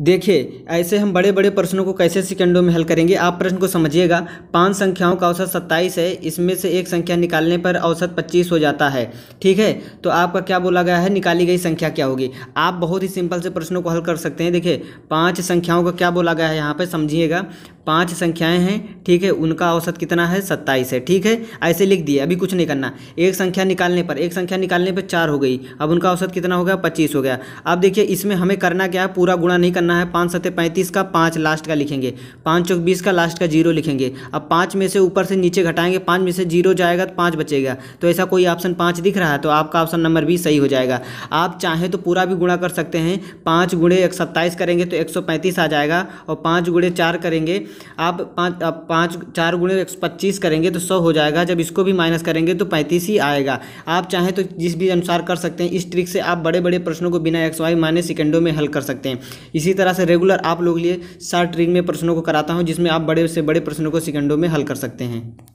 देखिए ऐसे हम बड़े बड़े प्रश्नों को कैसे सेकंडों में हल करेंगे आप प्रश्न को समझिएगा पांच संख्याओं का औसत सत्ताईस है इसमें से एक संख्या निकालने पर औसत पच्चीस हो जाता है ठीक है तो आपका क्या बोला गया है निकाली गई संख्या क्या होगी आप बहुत ही सिंपल से प्रश्नों को हल कर सकते हैं देखिए पाँच संख्याओं का क्या बोला गया है यहाँ पर समझिएगा पांच संख्याएं हैं ठीक है उनका औसत कितना है सत्ताईस है ठीक है ऐसे लिख दिए अभी कुछ नहीं करना एक संख्या निकालने पर एक संख्या निकालने पर चार हो गई अब उनका औसत कितना हो गया पच्चीस हो गया अब देखिए इसमें हमें करना क्या है पूरा गुणा नहीं करना है पाँच सत्य पैंतीस का पाँच लास्ट का लिखेंगे पाँच चौक बीस का लास्ट का जीरो लिखेंगे अब पाँच में से ऊपर से नीचे घटाएंगे पाँच में से जीरो जाएगा तो पाँच बचेगा तो ऐसा कोई ऑप्शन पाँच दिख रहा है तो आपका ऑप्शन नंबर भी सही हो जाएगा आप चाहें तो पूरा भी गुणा कर सकते हैं पाँच गुणे सत्ताईस करेंगे तो एक सौ पैंतीस आ जाएगा और पाँच गुणे चार करेंगे आप पाँच आप पाँच चार गुणे एक पच्चीस करेंगे तो सौ हो जाएगा जब इसको भी माइनस करेंगे तो पैंतीस ही आएगा आप चाहें तो जिस भी अनुसार कर सकते हैं इस ट्रिक से आप बड़े बड़े प्रश्नों को बिना एक्स वाई माने सेकेंडों में हल कर सकते हैं इसी तरह से रेगुलर आप लोग लिए सार ट्रिक में प्रश्नों को कराता हूँ जिसमें आप बड़े से बड़े प्रश्नों को सेकेंडों में हल कर सकते हैं